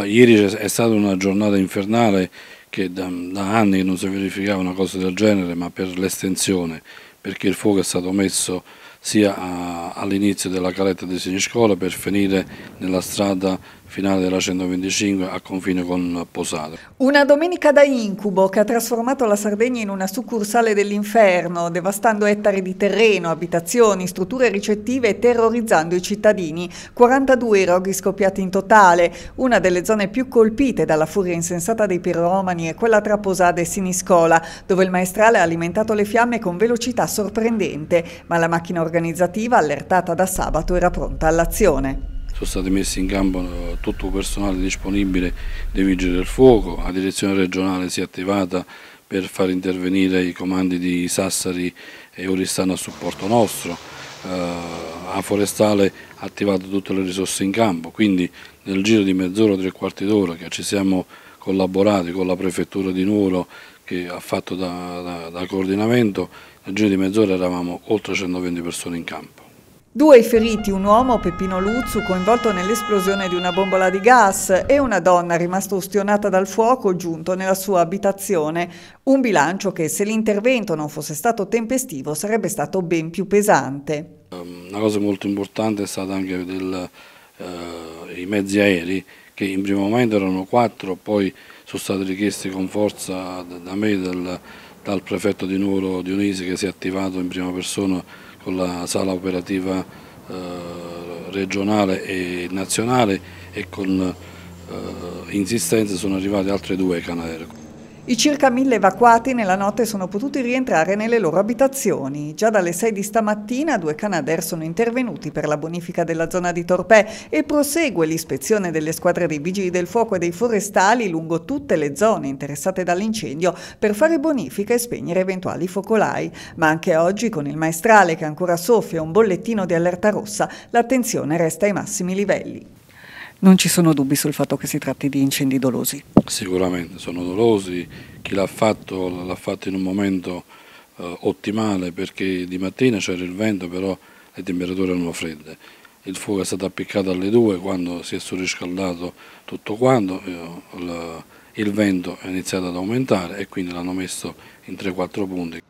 ieri è stata una giornata infernale che da, da anni non si verificava una cosa del genere, ma per l'estensione, perché il fuoco è stato messo sia all'inizio della caletta di Siniscola per finire nella strada finale della 125 a confine con Posate. Una domenica da incubo che ha trasformato la Sardegna in una succursale dell'inferno, devastando ettari di terreno, abitazioni, strutture ricettive e terrorizzando i cittadini. 42 eroghi scoppiati in totale. Una delle zone più colpite dalla furia insensata dei piromani è quella tra Posade e Siniscola, dove il maestrale ha alimentato le fiamme con velocità sorprendente, ma la macchina organizzativa, allertata da sabato, era pronta all'azione sono state messe in campo tutto il personale disponibile dei Vigili del Fuoco, la direzione regionale si è attivata per far intervenire i comandi di Sassari e Oristano a supporto nostro, eh, a Forestale ha attivato tutte le risorse in campo, quindi nel giro di mezz'ora o tre quarti d'ora che ci siamo collaborati con la prefettura di Nuoro che ha fatto da, da, da coordinamento, nel giro di mezz'ora eravamo oltre 120 persone in campo. Due feriti, un uomo, Peppino Luzzu, coinvolto nell'esplosione di una bombola di gas e una donna rimasta ustionata dal fuoco giunto nella sua abitazione. Un bilancio che, se l'intervento non fosse stato tempestivo, sarebbe stato ben più pesante. Ehm, una cosa molto importante è stata anche del, eh, i mezzi aerei, che in primo momento erano quattro, poi sono stati richiesti con forza da me, dal, dal prefetto di Nuoro Dionisi, che si è attivato in prima persona con la sala operativa eh, regionale e nazionale e con eh, insistenza sono arrivate altre due Canadair. I circa mille evacuati nella notte sono potuti rientrare nelle loro abitazioni. Già dalle 6 di stamattina due Canadair sono intervenuti per la bonifica della zona di Torpè e prosegue l'ispezione delle squadre dei vigili del fuoco e dei forestali lungo tutte le zone interessate dall'incendio per fare bonifica e spegnere eventuali focolai. Ma anche oggi con il maestrale che ancora soffia un bollettino di allerta rossa l'attenzione resta ai massimi livelli non ci sono dubbi sul fatto che si tratti di incendi dolosi. Sicuramente sono dolosi, chi l'ha fatto l'ha fatto in un momento eh, ottimale perché di mattina c'era il vento però le temperature erano fredde. Il fuoco è stato appiccato alle 2 quando si è surriscaldato tutto quanto, eh, il vento è iniziato ad aumentare e quindi l'hanno messo in 3-4 punti.